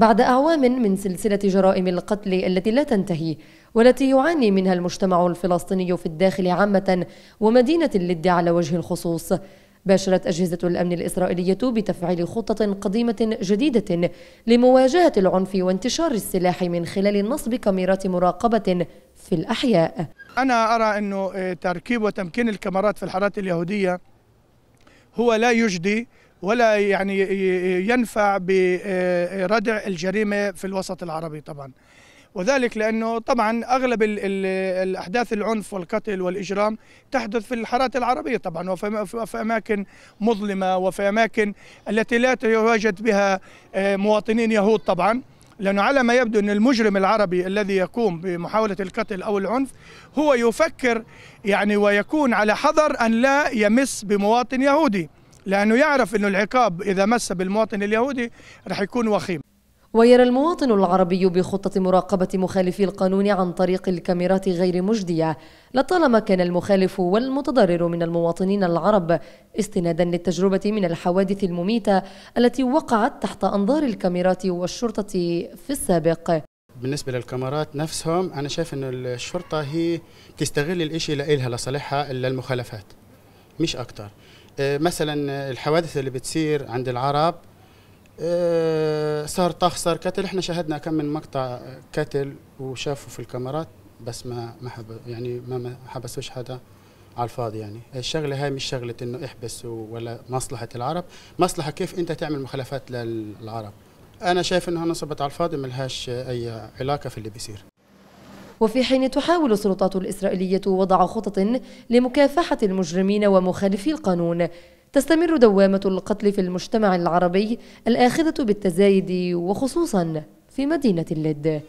بعد أعوام من سلسلة جرائم القتل التي لا تنتهي والتي يعاني منها المجتمع الفلسطيني في الداخل عامة ومدينة اللد على وجه الخصوص باشرت أجهزة الأمن الإسرائيلية بتفعيل خطة قديمة جديدة لمواجهة العنف وانتشار السلاح من خلال نصب كاميرات مراقبة في الأحياء أنا أرى أنه تركيب وتمكين الكاميرات في الحارات اليهودية هو لا يجدي ولا يعني ينفع بردع الجريمه في الوسط العربي طبعا وذلك لانه طبعا اغلب الـ الـ الاحداث العنف والقتل والاجرام تحدث في الحارات العربيه طبعا وفي اماكن مظلمه وفي اماكن التي لا يتواجد بها آه، مواطنين يهود طبعا لانه على ما يبدو ان المجرم العربي الذي يقوم بمحاوله القتل او العنف هو يفكر يعني ويكون على حذر ان لا يمس بمواطن يهودي لأنه يعرف أنه العقاب إذا مس بالمواطن اليهودي رح يكون وخيم ويرى المواطن العربي بخطة مراقبة مخالفي القانون عن طريق الكاميرات غير مجدية لطالما كان المخالف والمتضرر من المواطنين العرب استنادا للتجربة من الحوادث المميتة التي وقعت تحت أنظار الكاميرات والشرطة في السابق بالنسبة للكاميرات نفسهم أنا شايف أن الشرطة هي تستغل الإشي لإلها لصالحها إلا المخالفات مش اكثر آه، مثلا آه، الحوادث اللي بتصير عند العرب آه، صار طخ صار قتل احنا شاهدنا كم من مقطع قتل وشافوا في الكاميرات بس ما ما يعني ما حبسوش حدا على الفاضي يعني الشغله هاي مش شغله انه احبسوا ولا مصلحه العرب مصلحه كيف انت تعمل مخالفات للعرب انا شايف انها نصبت على الفاضي ملهاش اي علاقه في اللي بيصير وفي حين تحاول السلطات الإسرائيلية وضع خطط لمكافحة المجرمين ومخالفي القانون تستمر دوامة القتل في المجتمع العربي الآخذة بالتزايد وخصوصا في مدينة اللد